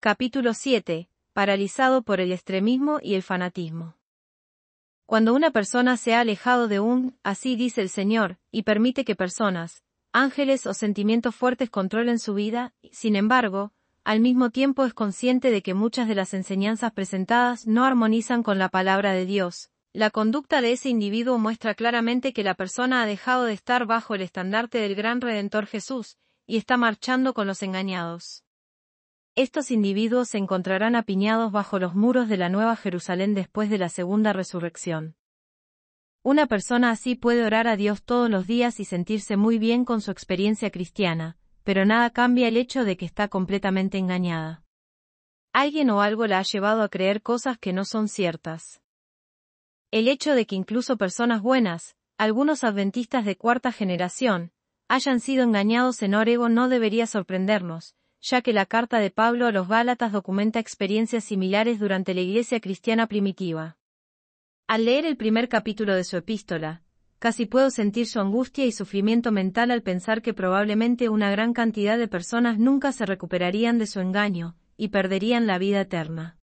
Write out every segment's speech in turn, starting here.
Capítulo 7. Paralizado por el extremismo y el fanatismo. Cuando una persona se ha alejado de un, así dice el Señor, y permite que personas, ángeles o sentimientos fuertes controlen su vida, sin embargo, al mismo tiempo es consciente de que muchas de las enseñanzas presentadas no armonizan con la palabra de Dios. La conducta de ese individuo muestra claramente que la persona ha dejado de estar bajo el estandarte del gran Redentor Jesús, y está marchando con los engañados. Estos individuos se encontrarán apiñados bajo los muros de la Nueva Jerusalén después de la segunda resurrección. Una persona así puede orar a Dios todos los días y sentirse muy bien con su experiencia cristiana, pero nada cambia el hecho de que está completamente engañada. Alguien o algo la ha llevado a creer cosas que no son ciertas. El hecho de que incluso personas buenas, algunos adventistas de cuarta generación, hayan sido engañados en orego no debería sorprendernos, ya que la carta de Pablo a los Gálatas documenta experiencias similares durante la Iglesia cristiana primitiva. Al leer el primer capítulo de su epístola, casi puedo sentir su angustia y sufrimiento mental al pensar que probablemente una gran cantidad de personas nunca se recuperarían de su engaño, y perderían la vida eterna.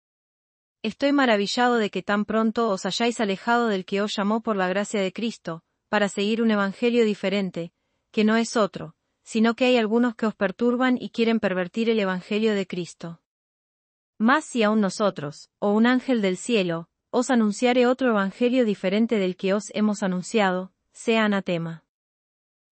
Estoy maravillado de que tan pronto os hayáis alejado del que os llamó por la gracia de Cristo, para seguir un Evangelio diferente, que no es otro, sino que hay algunos que os perturban y quieren pervertir el Evangelio de Cristo. Más si aún nosotros, o un ángel del cielo, os anunciare otro Evangelio diferente del que os hemos anunciado, sea anatema.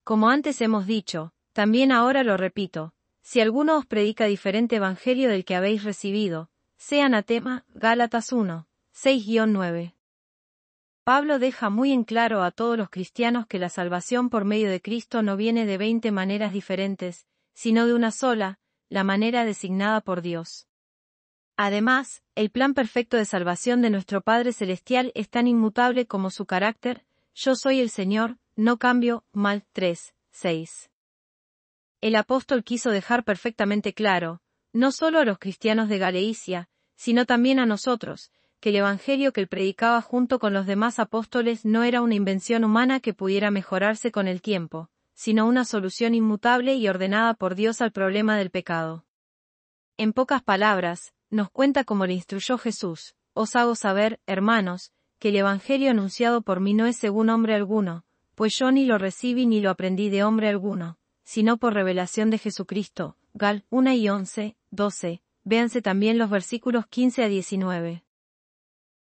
Como antes hemos dicho, también ahora lo repito, si alguno os predica diferente Evangelio del que habéis recibido, sea anatema, Gálatas 1, 6-9. Pablo deja muy en claro a todos los cristianos que la salvación por medio de Cristo no viene de veinte maneras diferentes, sino de una sola, la manera designada por Dios. Además, el plan perfecto de salvación de nuestro Padre Celestial es tan inmutable como su carácter, yo soy el Señor, no cambio, mal tres, seis». El apóstol quiso dejar perfectamente claro, no solo a los cristianos de Galicia, sino también a nosotros, que el Evangelio que él predicaba junto con los demás apóstoles no era una invención humana que pudiera mejorarse con el tiempo, sino una solución inmutable y ordenada por Dios al problema del pecado. En pocas palabras, nos cuenta cómo le instruyó Jesús, os hago saber, hermanos, que el Evangelio anunciado por mí no es según hombre alguno, pues yo ni lo recibí ni lo aprendí de hombre alguno, sino por revelación de Jesucristo. Gal 1 y 11, 12. Véanse también los versículos 15 a 19.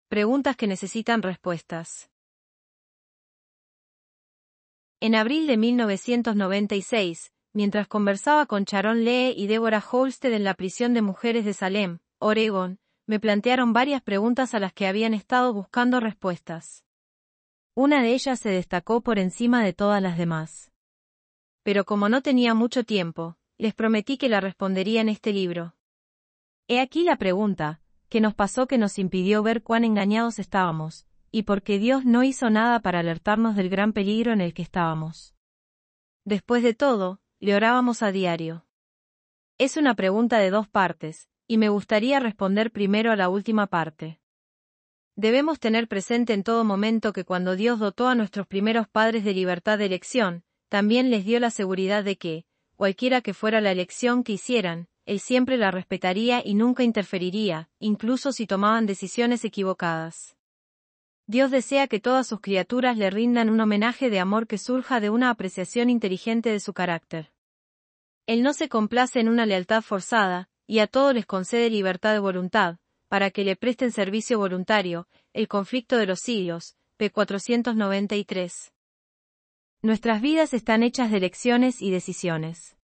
Preguntas que necesitan respuestas. En abril de 1996, mientras conversaba con Sharon Lee y Deborah Holstead en la prisión de mujeres de Salem, Oregon, me plantearon varias preguntas a las que habían estado buscando respuestas. Una de ellas se destacó por encima de todas las demás. Pero como no tenía mucho tiempo, les prometí que la respondería en este libro. He aquí la pregunta, que nos pasó que nos impidió ver cuán engañados estábamos, y porque Dios no hizo nada para alertarnos del gran peligro en el que estábamos. Después de todo, le orábamos a diario. Es una pregunta de dos partes, y me gustaría responder primero a la última parte. Debemos tener presente en todo momento que cuando Dios dotó a nuestros primeros padres de libertad de elección, también les dio la seguridad de que, cualquiera que fuera la elección que hicieran, él siempre la respetaría y nunca interferiría, incluso si tomaban decisiones equivocadas. Dios desea que todas sus criaturas le rindan un homenaje de amor que surja de una apreciación inteligente de su carácter. Él no se complace en una lealtad forzada, y a todos les concede libertad de voluntad, para que le presten servicio voluntario, el conflicto de los siglos, p. 493. Nuestras vidas están hechas de elecciones y decisiones.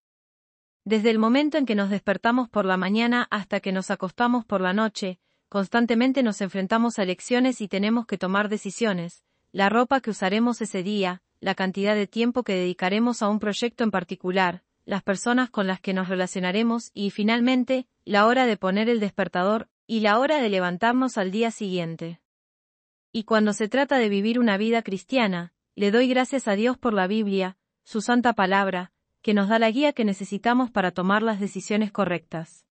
Desde el momento en que nos despertamos por la mañana hasta que nos acostamos por la noche, constantemente nos enfrentamos a elecciones y tenemos que tomar decisiones, la ropa que usaremos ese día, la cantidad de tiempo que dedicaremos a un proyecto en particular, las personas con las que nos relacionaremos y, finalmente, la hora de poner el despertador y la hora de levantarnos al día siguiente. Y cuando se trata de vivir una vida cristiana, le doy gracias a Dios por la Biblia, su santa palabra, que nos da la guía que necesitamos para tomar las decisiones correctas.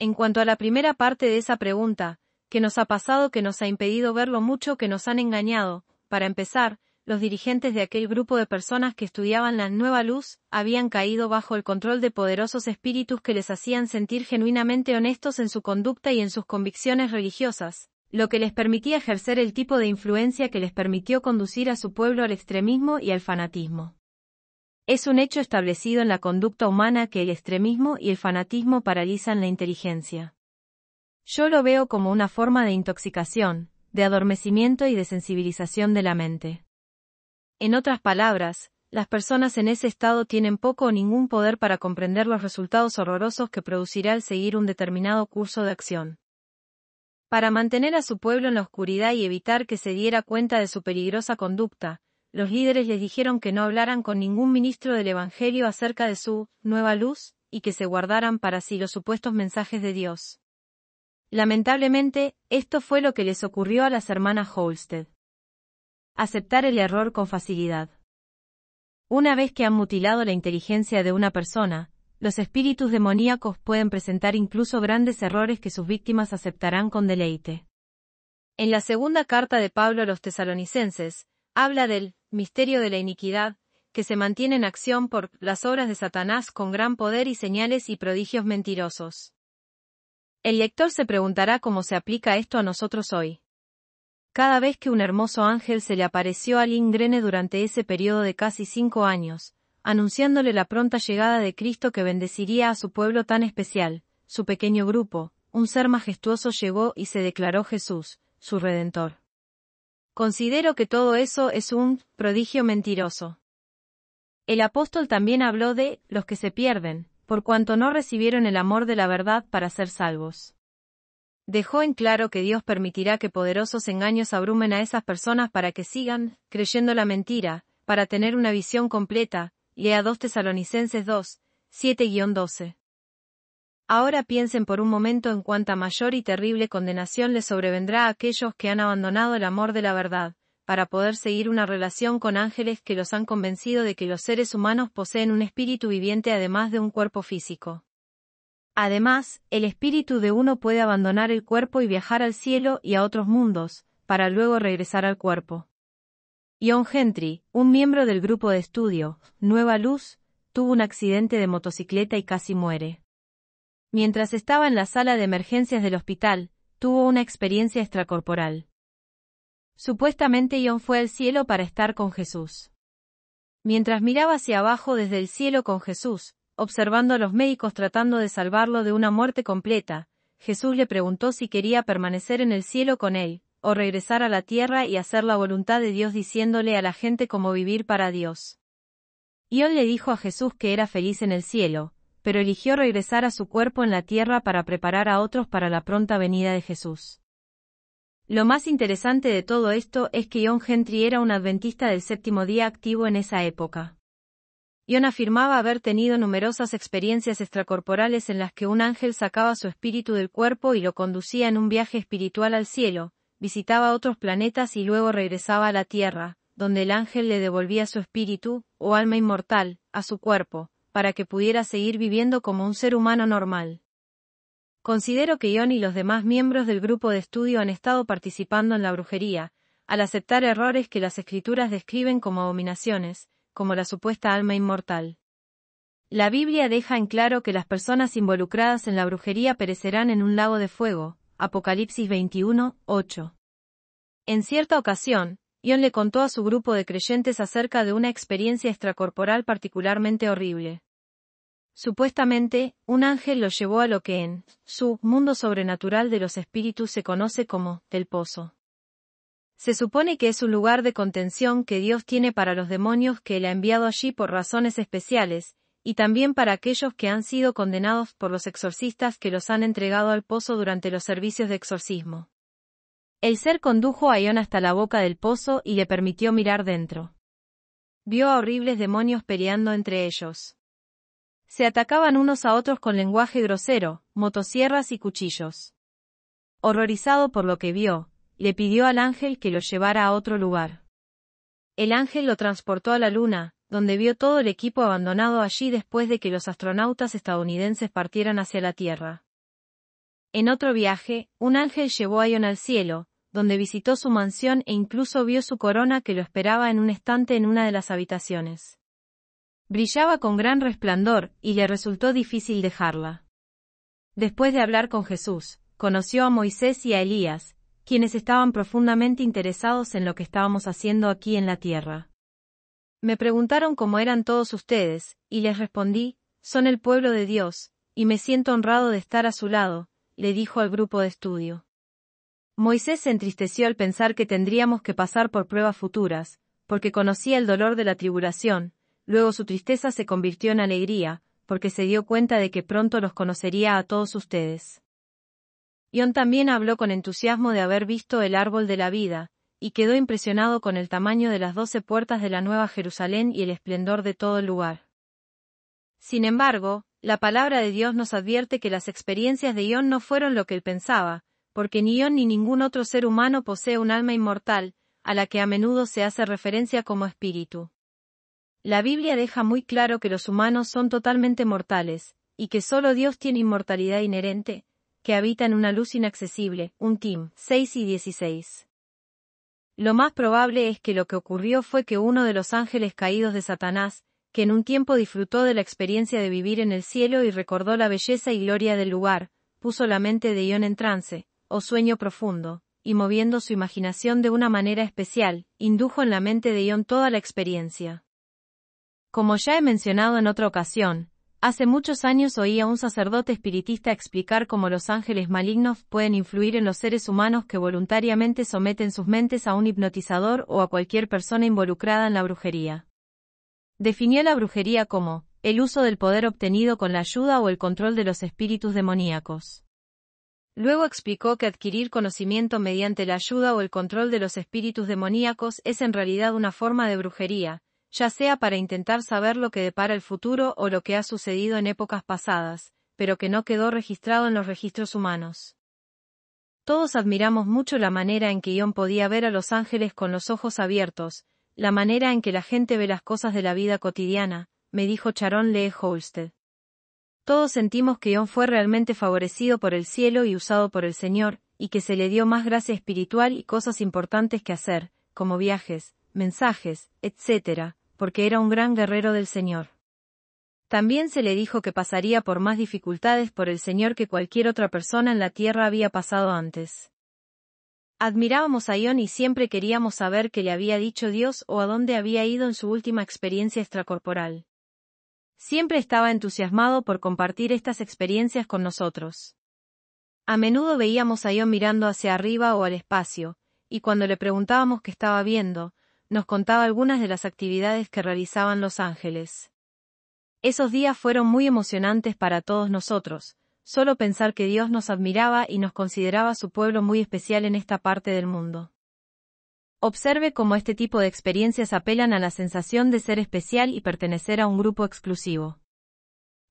En cuanto a la primera parte de esa pregunta, que nos ha pasado que nos ha impedido ver lo mucho que nos han engañado? Para empezar, los dirigentes de aquel grupo de personas que estudiaban la nueva luz habían caído bajo el control de poderosos espíritus que les hacían sentir genuinamente honestos en su conducta y en sus convicciones religiosas, lo que les permitía ejercer el tipo de influencia que les permitió conducir a su pueblo al extremismo y al fanatismo. Es un hecho establecido en la conducta humana que el extremismo y el fanatismo paralizan la inteligencia. Yo lo veo como una forma de intoxicación, de adormecimiento y de sensibilización de la mente. En otras palabras, las personas en ese estado tienen poco o ningún poder para comprender los resultados horrorosos que producirá el seguir un determinado curso de acción. Para mantener a su pueblo en la oscuridad y evitar que se diera cuenta de su peligrosa conducta, los líderes les dijeron que no hablaran con ningún ministro del Evangelio acerca de su nueva luz, y que se guardaran para sí los supuestos mensajes de Dios. Lamentablemente, esto fue lo que les ocurrió a las hermanas Holsted. Aceptar el error con facilidad. Una vez que han mutilado la inteligencia de una persona, los espíritus demoníacos pueden presentar incluso grandes errores que sus víctimas aceptarán con deleite. En la segunda carta de Pablo a los tesalonicenses, habla del misterio de la iniquidad, que se mantiene en acción por las obras de Satanás con gran poder y señales y prodigios mentirosos. El lector se preguntará cómo se aplica esto a nosotros hoy. Cada vez que un hermoso ángel se le apareció a Lingrene durante ese periodo de casi cinco años, anunciándole la pronta llegada de Cristo que bendeciría a su pueblo tan especial, su pequeño grupo, un ser majestuoso llegó y se declaró Jesús, su Redentor. Considero que todo eso es un prodigio mentiroso. El apóstol también habló de los que se pierden, por cuanto no recibieron el amor de la verdad para ser salvos. Dejó en claro que Dios permitirá que poderosos engaños abrumen a esas personas para que sigan creyendo la mentira, para tener una visión completa, lea 2 Tesalonicenses 2, 7-12. Ahora piensen por un momento en cuánta mayor y terrible condenación les sobrevendrá a aquellos que han abandonado el amor de la verdad, para poder seguir una relación con ángeles que los han convencido de que los seres humanos poseen un espíritu viviente además de un cuerpo físico. Además, el espíritu de uno puede abandonar el cuerpo y viajar al cielo y a otros mundos, para luego regresar al cuerpo. John Gentry, un miembro del grupo de estudio, Nueva Luz, tuvo un accidente de motocicleta y casi muere. Mientras estaba en la sala de emergencias del hospital, tuvo una experiencia extracorporal. Supuestamente Ion fue al cielo para estar con Jesús. Mientras miraba hacia abajo desde el cielo con Jesús, observando a los médicos tratando de salvarlo de una muerte completa, Jesús le preguntó si quería permanecer en el cielo con él, o regresar a la tierra y hacer la voluntad de Dios diciéndole a la gente cómo vivir para Dios. Ion le dijo a Jesús que era feliz en el cielo, pero eligió regresar a su cuerpo en la tierra para preparar a otros para la pronta venida de Jesús. Lo más interesante de todo esto es que John Gentry era un adventista del séptimo día activo en esa época. John afirmaba haber tenido numerosas experiencias extracorporales en las que un ángel sacaba su espíritu del cuerpo y lo conducía en un viaje espiritual al cielo, visitaba otros planetas y luego regresaba a la Tierra, donde el ángel le devolvía su espíritu, o alma inmortal, a su cuerpo, para que pudiera seguir viviendo como un ser humano normal. Considero que Ion y los demás miembros del grupo de estudio han estado participando en la brujería, al aceptar errores que las escrituras describen como abominaciones, como la supuesta alma inmortal. La Biblia deja en claro que las personas involucradas en la brujería perecerán en un lago de fuego. Apocalipsis 21, 8. En cierta ocasión, Ion le contó a su grupo de creyentes acerca de una experiencia extracorporal particularmente horrible. Supuestamente, un ángel lo llevó a lo que en su mundo sobrenatural de los espíritus se conoce como el pozo. Se supone que es un lugar de contención que Dios tiene para los demonios que él ha enviado allí por razones especiales, y también para aquellos que han sido condenados por los exorcistas que los han entregado al pozo durante los servicios de exorcismo. El ser condujo a Ion hasta la boca del pozo y le permitió mirar dentro. Vio a horribles demonios peleando entre ellos. Se atacaban unos a otros con lenguaje grosero, motosierras y cuchillos. Horrorizado por lo que vio, le pidió al ángel que lo llevara a otro lugar. El ángel lo transportó a la Luna, donde vio todo el equipo abandonado allí después de que los astronautas estadounidenses partieran hacia la Tierra. En otro viaje, un ángel llevó a Ion al cielo, donde visitó su mansión e incluso vio su corona que lo esperaba en un estante en una de las habitaciones. Brillaba con gran resplandor, y le resultó difícil dejarla. Después de hablar con Jesús, conoció a Moisés y a Elías, quienes estaban profundamente interesados en lo que estábamos haciendo aquí en la tierra. Me preguntaron cómo eran todos ustedes, y les respondí, son el pueblo de Dios, y me siento honrado de estar a su lado, le dijo al grupo de estudio. Moisés se entristeció al pensar que tendríamos que pasar por pruebas futuras, porque conocía el dolor de la tribulación, Luego su tristeza se convirtió en alegría, porque se dio cuenta de que pronto los conocería a todos ustedes. Ion también habló con entusiasmo de haber visto el árbol de la vida, y quedó impresionado con el tamaño de las doce puertas de la Nueva Jerusalén y el esplendor de todo el lugar. Sin embargo, la palabra de Dios nos advierte que las experiencias de Ion no fueron lo que él pensaba, porque ni Ion ni ningún otro ser humano posee un alma inmortal, a la que a menudo se hace referencia como espíritu. La Biblia deja muy claro que los humanos son totalmente mortales, y que solo Dios tiene inmortalidad inherente, que habita en una luz inaccesible, un Tim 6 y 16. Lo más probable es que lo que ocurrió fue que uno de los ángeles caídos de Satanás, que en un tiempo disfrutó de la experiencia de vivir en el cielo y recordó la belleza y gloria del lugar, puso la mente de Ión en trance, o sueño profundo, y moviendo su imaginación de una manera especial, indujo en la mente de Ión toda la experiencia. Como ya he mencionado en otra ocasión, hace muchos años oí a un sacerdote espiritista explicar cómo los ángeles malignos pueden influir en los seres humanos que voluntariamente someten sus mentes a un hipnotizador o a cualquier persona involucrada en la brujería. Definió la brujería como el uso del poder obtenido con la ayuda o el control de los espíritus demoníacos. Luego explicó que adquirir conocimiento mediante la ayuda o el control de los espíritus demoníacos es en realidad una forma de brujería, ya sea para intentar saber lo que depara el futuro o lo que ha sucedido en épocas pasadas, pero que no quedó registrado en los registros humanos. Todos admiramos mucho la manera en que Ion podía ver a los ángeles con los ojos abiertos, la manera en que la gente ve las cosas de la vida cotidiana, me dijo Charón Lee Holsted. Todos sentimos que Ion fue realmente favorecido por el cielo y usado por el Señor, y que se le dio más gracia espiritual y cosas importantes que hacer, como viajes, mensajes, etc., porque era un gran guerrero del Señor. También se le dijo que pasaría por más dificultades por el Señor que cualquier otra persona en la tierra había pasado antes. Admirábamos a Ion y siempre queríamos saber qué le había dicho Dios o a dónde había ido en su última experiencia extracorporal. Siempre estaba entusiasmado por compartir estas experiencias con nosotros. A menudo veíamos a Ion mirando hacia arriba o al espacio, y cuando le preguntábamos qué estaba viendo, nos contaba algunas de las actividades que realizaban los ángeles. Esos días fueron muy emocionantes para todos nosotros, solo pensar que Dios nos admiraba y nos consideraba su pueblo muy especial en esta parte del mundo. Observe cómo este tipo de experiencias apelan a la sensación de ser especial y pertenecer a un grupo exclusivo.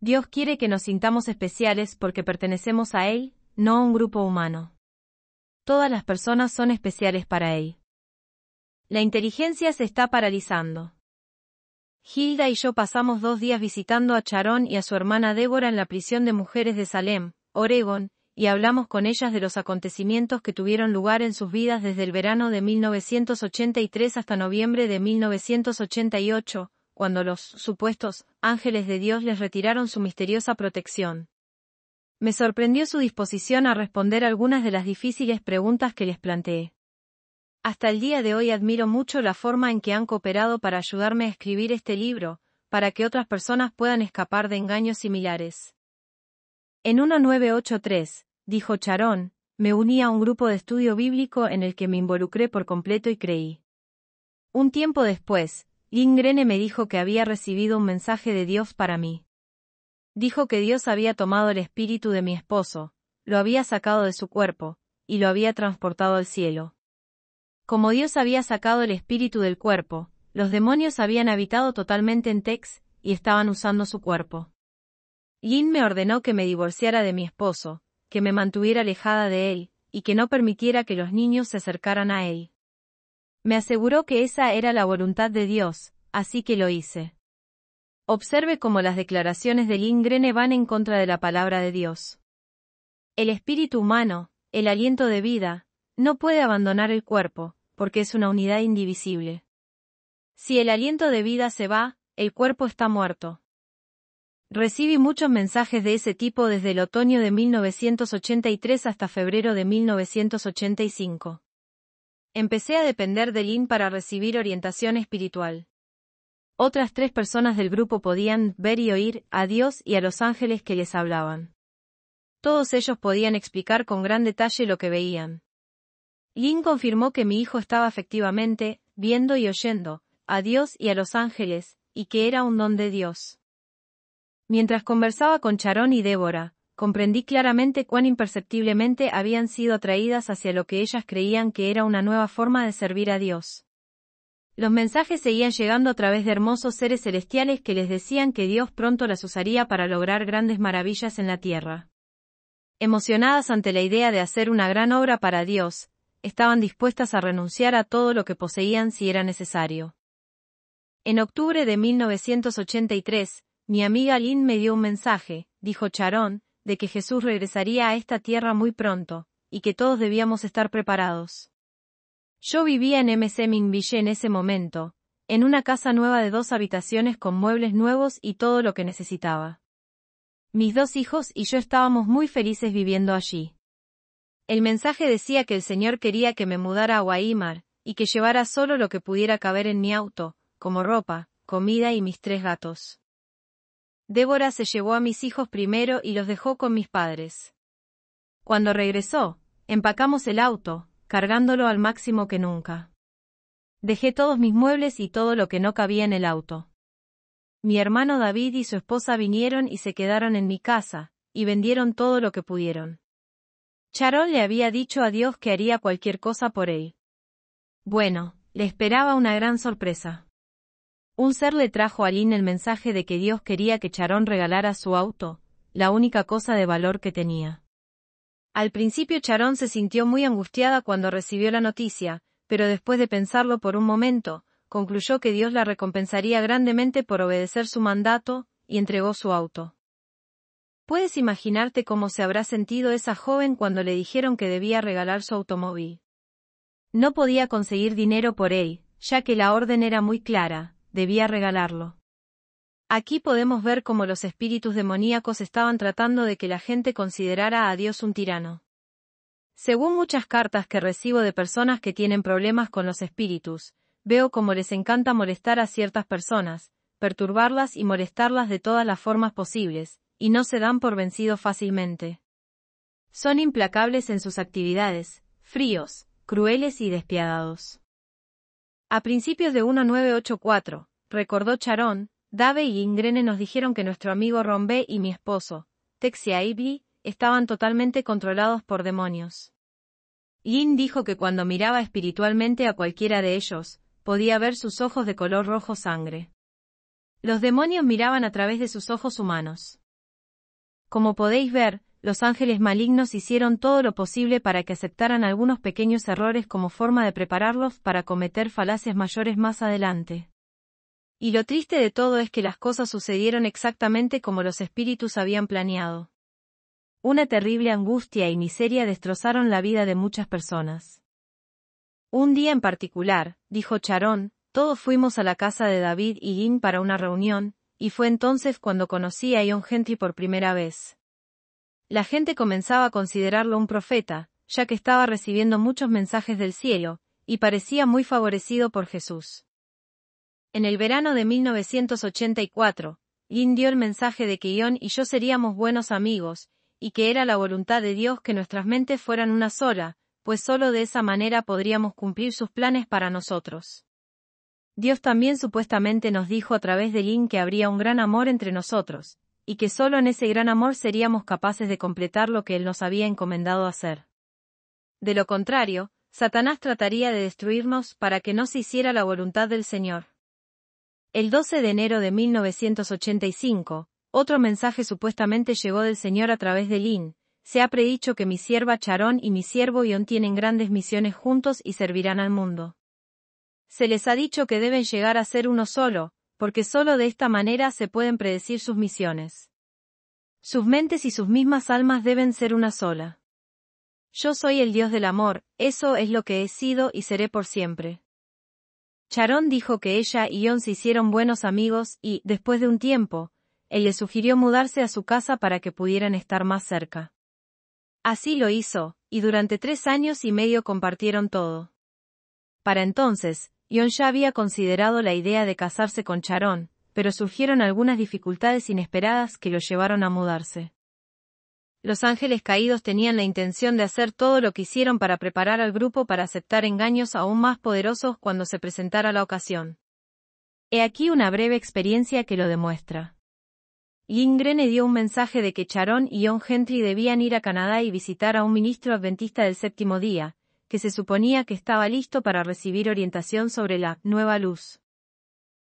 Dios quiere que nos sintamos especiales porque pertenecemos a Él, no a un grupo humano. Todas las personas son especiales para Él. La inteligencia se está paralizando. Hilda y yo pasamos dos días visitando a Charón y a su hermana Débora en la prisión de mujeres de Salem, Oregón, y hablamos con ellas de los acontecimientos que tuvieron lugar en sus vidas desde el verano de 1983 hasta noviembre de 1988, cuando los supuestos ángeles de Dios les retiraron su misteriosa protección. Me sorprendió su disposición a responder algunas de las difíciles preguntas que les planteé. Hasta el día de hoy admiro mucho la forma en que han cooperado para ayudarme a escribir este libro, para que otras personas puedan escapar de engaños similares. En 1983, dijo Charón, me uní a un grupo de estudio bíblico en el que me involucré por completo y creí. Un tiempo después, Ingrene me dijo que había recibido un mensaje de Dios para mí. Dijo que Dios había tomado el espíritu de mi esposo, lo había sacado de su cuerpo, y lo había transportado al cielo. Como Dios había sacado el espíritu del cuerpo, los demonios habían habitado totalmente en Tex y estaban usando su cuerpo. Yin me ordenó que me divorciara de mi esposo, que me mantuviera alejada de él, y que no permitiera que los niños se acercaran a él. Me aseguró que esa era la voluntad de Dios, así que lo hice. Observe cómo las declaraciones de Grene van en contra de la palabra de Dios. El espíritu humano, el aliento de vida, no puede abandonar el cuerpo, porque es una unidad indivisible. Si el aliento de vida se va, el cuerpo está muerto. Recibí muchos mensajes de ese tipo desde el otoño de 1983 hasta febrero de 1985. Empecé a depender de Lynn para recibir orientación espiritual. Otras tres personas del grupo podían ver y oír a Dios y a los ángeles que les hablaban. Todos ellos podían explicar con gran detalle lo que veían. Lynn confirmó que mi hijo estaba efectivamente, viendo y oyendo, a Dios y a los ángeles, y que era un don de Dios. Mientras conversaba con Charón y Débora, comprendí claramente cuán imperceptiblemente habían sido atraídas hacia lo que ellas creían que era una nueva forma de servir a Dios. Los mensajes seguían llegando a través de hermosos seres celestiales que les decían que Dios pronto las usaría para lograr grandes maravillas en la tierra. Emocionadas ante la idea de hacer una gran obra para Dios, estaban dispuestas a renunciar a todo lo que poseían si era necesario. En octubre de 1983, mi amiga Lynn me dio un mensaje, dijo Charón, de que Jesús regresaría a esta tierra muy pronto, y que todos debíamos estar preparados. Yo vivía en MC Minville en ese momento, en una casa nueva de dos habitaciones con muebles nuevos y todo lo que necesitaba. Mis dos hijos y yo estábamos muy felices viviendo allí. El mensaje decía que el señor quería que me mudara a Guaymar, y que llevara solo lo que pudiera caber en mi auto, como ropa, comida y mis tres gatos. Débora se llevó a mis hijos primero y los dejó con mis padres. Cuando regresó, empacamos el auto, cargándolo al máximo que nunca. Dejé todos mis muebles y todo lo que no cabía en el auto. Mi hermano David y su esposa vinieron y se quedaron en mi casa, y vendieron todo lo que pudieron. Charón le había dicho a Dios que haría cualquier cosa por él. Bueno, le esperaba una gran sorpresa. Un ser le trajo a Lynn el mensaje de que Dios quería que Charón regalara su auto, la única cosa de valor que tenía. Al principio Charón se sintió muy angustiada cuando recibió la noticia, pero después de pensarlo por un momento, concluyó que Dios la recompensaría grandemente por obedecer su mandato, y entregó su auto. Puedes imaginarte cómo se habrá sentido esa joven cuando le dijeron que debía regalar su automóvil. No podía conseguir dinero por él, ya que la orden era muy clara, debía regalarlo. Aquí podemos ver cómo los espíritus demoníacos estaban tratando de que la gente considerara a Dios un tirano. Según muchas cartas que recibo de personas que tienen problemas con los espíritus, veo cómo les encanta molestar a ciertas personas, perturbarlas y molestarlas de todas las formas posibles, y no se dan por vencidos fácilmente. Son implacables en sus actividades, fríos, crueles y despiadados. A principios de 1984, recordó Charón, Dave y Ingrene nos dijeron que nuestro amigo Rombé y mi esposo, Texia Ivy, estaban totalmente controlados por demonios. Yin dijo que cuando miraba espiritualmente a cualquiera de ellos, podía ver sus ojos de color rojo sangre. Los demonios miraban a través de sus ojos humanos. Como podéis ver, los ángeles malignos hicieron todo lo posible para que aceptaran algunos pequeños errores como forma de prepararlos para cometer falacias mayores más adelante. Y lo triste de todo es que las cosas sucedieron exactamente como los espíritus habían planeado. Una terrible angustia y miseria destrozaron la vida de muchas personas. Un día en particular, dijo Charón, todos fuimos a la casa de David y In para una reunión, y fue entonces cuando conocí a Ion Gentry por primera vez. La gente comenzaba a considerarlo un profeta, ya que estaba recibiendo muchos mensajes del cielo, y parecía muy favorecido por Jesús. En el verano de 1984, Lin dio el mensaje de que Ion y yo seríamos buenos amigos, y que era la voluntad de Dios que nuestras mentes fueran una sola, pues solo de esa manera podríamos cumplir sus planes para nosotros. Dios también supuestamente nos dijo a través de Lin que habría un gran amor entre nosotros, y que solo en ese gran amor seríamos capaces de completar lo que Él nos había encomendado hacer. De lo contrario, Satanás trataría de destruirnos para que no se hiciera la voluntad del Señor. El 12 de enero de 1985, otro mensaje supuestamente llegó del Señor a través de Lin. Se ha predicho que mi sierva Charón y mi siervo Ion tienen grandes misiones juntos y servirán al mundo. Se les ha dicho que deben llegar a ser uno solo, porque solo de esta manera se pueden predecir sus misiones. Sus mentes y sus mismas almas deben ser una sola. Yo soy el Dios del amor, eso es lo que he sido y seré por siempre. Charón dijo que ella y Ion se hicieron buenos amigos y, después de un tiempo, él le sugirió mudarse a su casa para que pudieran estar más cerca. Así lo hizo, y durante tres años y medio compartieron todo. Para entonces, Ion ya había considerado la idea de casarse con Charón, pero surgieron algunas dificultades inesperadas que lo llevaron a mudarse. Los ángeles caídos tenían la intención de hacer todo lo que hicieron para preparar al grupo para aceptar engaños aún más poderosos cuando se presentara la ocasión. He aquí una breve experiencia que lo demuestra. Gingrene dio un mensaje de que Charón y Yon Gentry debían ir a Canadá y visitar a un ministro adventista del séptimo día, que se suponía que estaba listo para recibir orientación sobre la nueva luz.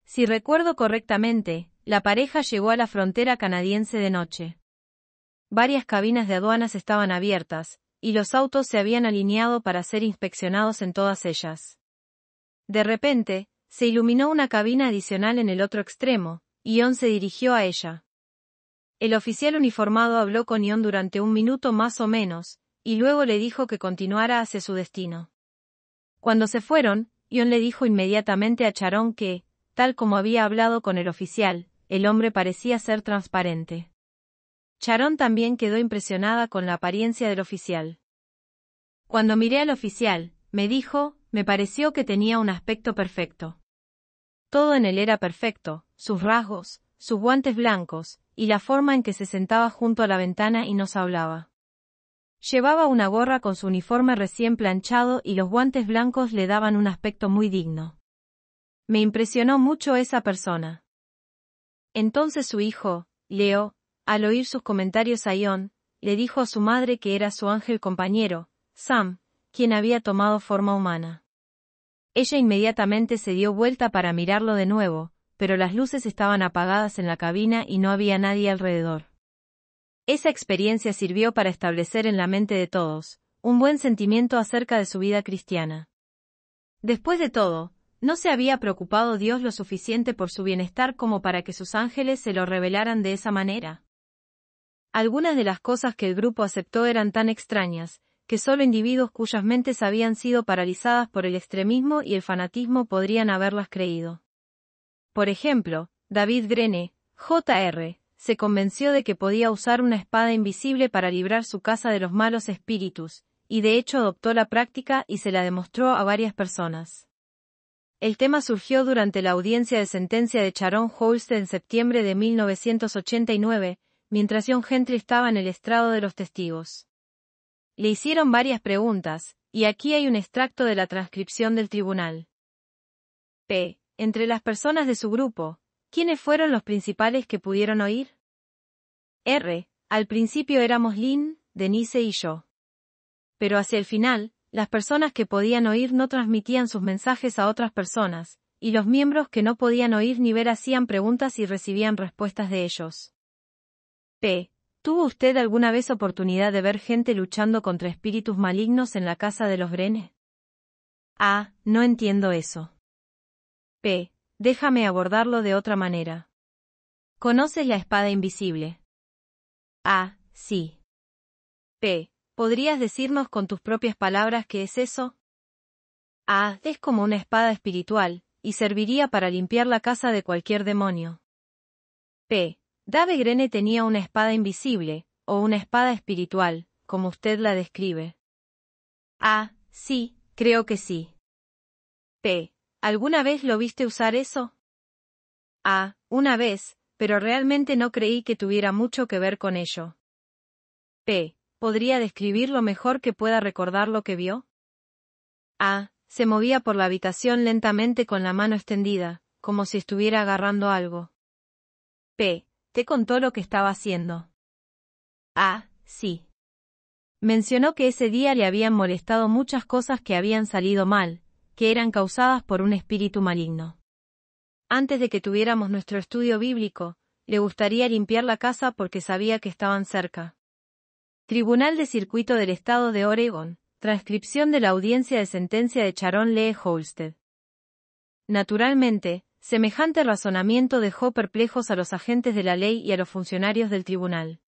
Si recuerdo correctamente, la pareja llegó a la frontera canadiense de noche. Varias cabinas de aduanas estaban abiertas, y los autos se habían alineado para ser inspeccionados en todas ellas. De repente, se iluminó una cabina adicional en el otro extremo, y Ion se dirigió a ella. El oficial uniformado habló con Ion durante un minuto más o menos, y luego le dijo que continuara hacia su destino. Cuando se fueron, Ion le dijo inmediatamente a Charón que, tal como había hablado con el oficial, el hombre parecía ser transparente. Charón también quedó impresionada con la apariencia del oficial. Cuando miré al oficial, me dijo, me pareció que tenía un aspecto perfecto. Todo en él era perfecto, sus rasgos, sus guantes blancos, y la forma en que se sentaba junto a la ventana y nos hablaba. Llevaba una gorra con su uniforme recién planchado y los guantes blancos le daban un aspecto muy digno. Me impresionó mucho esa persona. Entonces su hijo, Leo, al oír sus comentarios a Ion, le dijo a su madre que era su ángel compañero, Sam, quien había tomado forma humana. Ella inmediatamente se dio vuelta para mirarlo de nuevo, pero las luces estaban apagadas en la cabina y no había nadie alrededor. Esa experiencia sirvió para establecer en la mente de todos un buen sentimiento acerca de su vida cristiana. Después de todo, no se había preocupado Dios lo suficiente por su bienestar como para que sus ángeles se lo revelaran de esa manera. Algunas de las cosas que el grupo aceptó eran tan extrañas, que solo individuos cuyas mentes habían sido paralizadas por el extremismo y el fanatismo podrían haberlas creído. Por ejemplo, David Grene, J.R., se convenció de que podía usar una espada invisible para librar su casa de los malos espíritus, y de hecho adoptó la práctica y se la demostró a varias personas. El tema surgió durante la audiencia de sentencia de Charon Holst en septiembre de 1989, mientras John Gentry estaba en el estrado de los testigos. Le hicieron varias preguntas, y aquí hay un extracto de la transcripción del tribunal. P. Entre las personas de su grupo, ¿Quiénes fueron los principales que pudieron oír? R. Al principio éramos Lynn, Denise y yo. Pero hacia el final, las personas que podían oír no transmitían sus mensajes a otras personas, y los miembros que no podían oír ni ver hacían preguntas y recibían respuestas de ellos. P. ¿Tuvo usted alguna vez oportunidad de ver gente luchando contra espíritus malignos en la casa de los Brenes? A. No entiendo eso. P. Déjame abordarlo de otra manera. ¿Conoces la espada invisible? Ah, sí. P. ¿Podrías decirnos con tus propias palabras qué es eso? Ah, es como una espada espiritual, y serviría para limpiar la casa de cualquier demonio. P. Dave Grene tenía una espada invisible, o una espada espiritual, como usted la describe. Ah, sí, creo que sí. P. ¿Alguna vez lo viste usar eso? Ah, una vez, pero realmente no creí que tuviera mucho que ver con ello. P. ¿Podría describir lo mejor que pueda recordar lo que vio? A. Se movía por la habitación lentamente con la mano extendida, como si estuviera agarrando algo. P. Te contó lo que estaba haciendo. A. Sí. Mencionó que ese día le habían molestado muchas cosas que habían salido mal, que eran causadas por un espíritu maligno. Antes de que tuviéramos nuestro estudio bíblico, le gustaría limpiar la casa porque sabía que estaban cerca. Tribunal de Circuito del Estado de Oregon, transcripción de la audiencia de sentencia de Charon Lee Holsted. Naturalmente, semejante razonamiento dejó perplejos a los agentes de la ley y a los funcionarios del tribunal.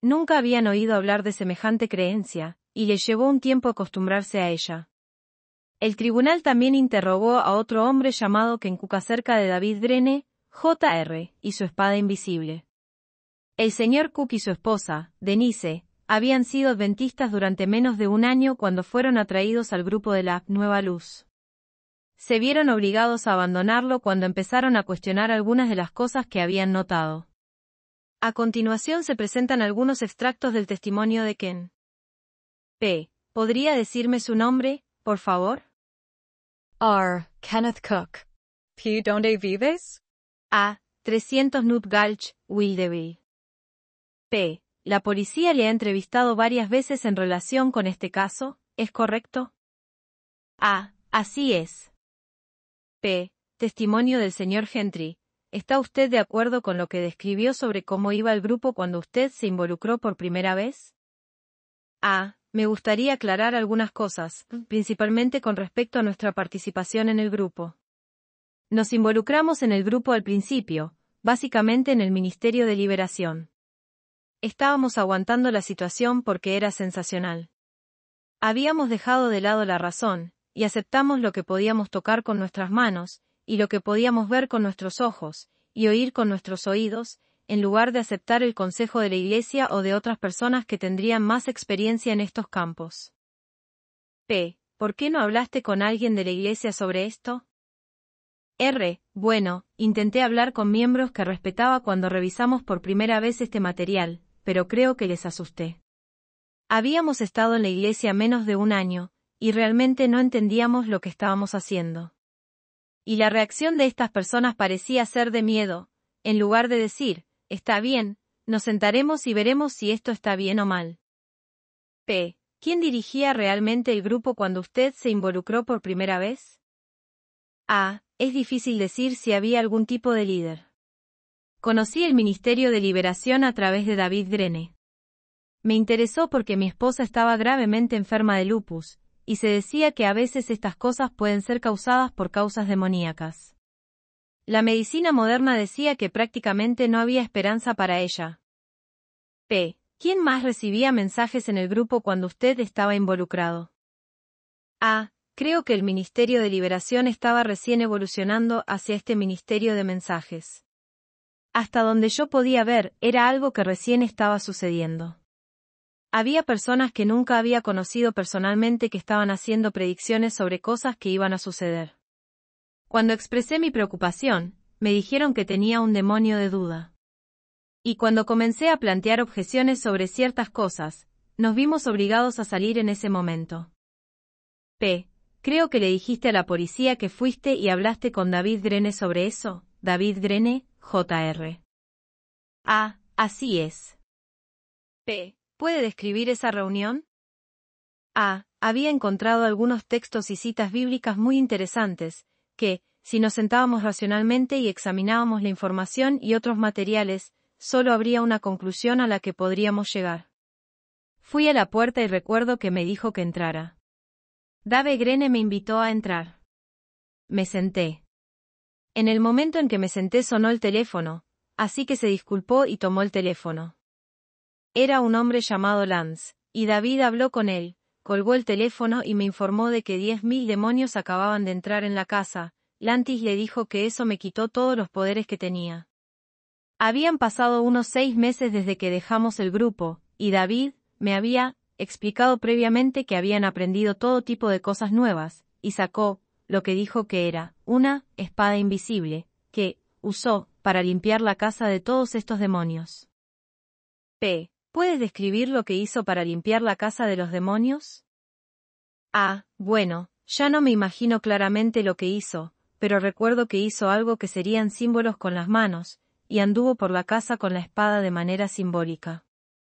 Nunca habían oído hablar de semejante creencia, y le llevó un tiempo acostumbrarse a ella. El tribunal también interrogó a otro hombre llamado Cook cerca de David Drene, J.R., y su espada invisible. El señor Cook y su esposa, Denise, habían sido adventistas durante menos de un año cuando fueron atraídos al grupo de la Nueva Luz. Se vieron obligados a abandonarlo cuando empezaron a cuestionar algunas de las cosas que habían notado. A continuación se presentan algunos extractos del testimonio de Ken. P. ¿Podría decirme su nombre, por favor? R. Kenneth Cook. P. ¿Dónde vives? A. 300 Nutgalch, Wildeby. P. La policía le ha entrevistado varias veces en relación con este caso, ¿es correcto? A. Así es. P. Testimonio del señor Gentry. ¿Está usted de acuerdo con lo que describió sobre cómo iba el grupo cuando usted se involucró por primera vez? A. Me gustaría aclarar algunas cosas, mm. principalmente con respecto a nuestra participación en el grupo. Nos involucramos en el grupo al principio, básicamente en el Ministerio de Liberación. Estábamos aguantando la situación porque era sensacional. Habíamos dejado de lado la razón, y aceptamos lo que podíamos tocar con nuestras manos, y lo que podíamos ver con nuestros ojos, y oír con nuestros oídos, en lugar de aceptar el consejo de la Iglesia o de otras personas que tendrían más experiencia en estos campos. P. ¿Por qué no hablaste con alguien de la Iglesia sobre esto? R. Bueno, intenté hablar con miembros que respetaba cuando revisamos por primera vez este material, pero creo que les asusté. Habíamos estado en la iglesia menos de un año, y realmente no entendíamos lo que estábamos haciendo. Y la reacción de estas personas parecía ser de miedo, en lugar de decir, Está bien, nos sentaremos y veremos si esto está bien o mal. P. ¿Quién dirigía realmente el grupo cuando usted se involucró por primera vez? A. Es difícil decir si había algún tipo de líder. Conocí el Ministerio de Liberación a través de David Drene. Me interesó porque mi esposa estaba gravemente enferma de lupus, y se decía que a veces estas cosas pueden ser causadas por causas demoníacas. La medicina moderna decía que prácticamente no había esperanza para ella. P. ¿Quién más recibía mensajes en el grupo cuando usted estaba involucrado? A. Creo que el Ministerio de Liberación estaba recién evolucionando hacia este Ministerio de Mensajes. Hasta donde yo podía ver, era algo que recién estaba sucediendo. Había personas que nunca había conocido personalmente que estaban haciendo predicciones sobre cosas que iban a suceder. Cuando expresé mi preocupación, me dijeron que tenía un demonio de duda. Y cuando comencé a plantear objeciones sobre ciertas cosas, nos vimos obligados a salir en ese momento. P. Creo que le dijiste a la policía que fuiste y hablaste con David Drene sobre eso, David Drene, JR. A. Así es. P. ¿Puede describir esa reunión? A. Había encontrado algunos textos y citas bíblicas muy interesantes, que, si nos sentábamos racionalmente y examinábamos la información y otros materiales, solo habría una conclusión a la que podríamos llegar. Fui a la puerta y recuerdo que me dijo que entrara. Dave Greene me invitó a entrar. Me senté. En el momento en que me senté sonó el teléfono, así que se disculpó y tomó el teléfono. Era un hombre llamado Lance, y David habló con él, colgó el teléfono y me informó de que diez mil demonios acababan de entrar en la casa, Lantis le dijo que eso me quitó todos los poderes que tenía. Habían pasado unos seis meses desde que dejamos el grupo, y David, me había, explicado previamente que habían aprendido todo tipo de cosas nuevas, y sacó, lo que dijo que era, una, espada invisible, que, usó, para limpiar la casa de todos estos demonios. P. ¿Puedes describir lo que hizo para limpiar la casa de los demonios? Ah, bueno, ya no me imagino claramente lo que hizo, pero recuerdo que hizo algo que serían símbolos con las manos, y anduvo por la casa con la espada de manera simbólica.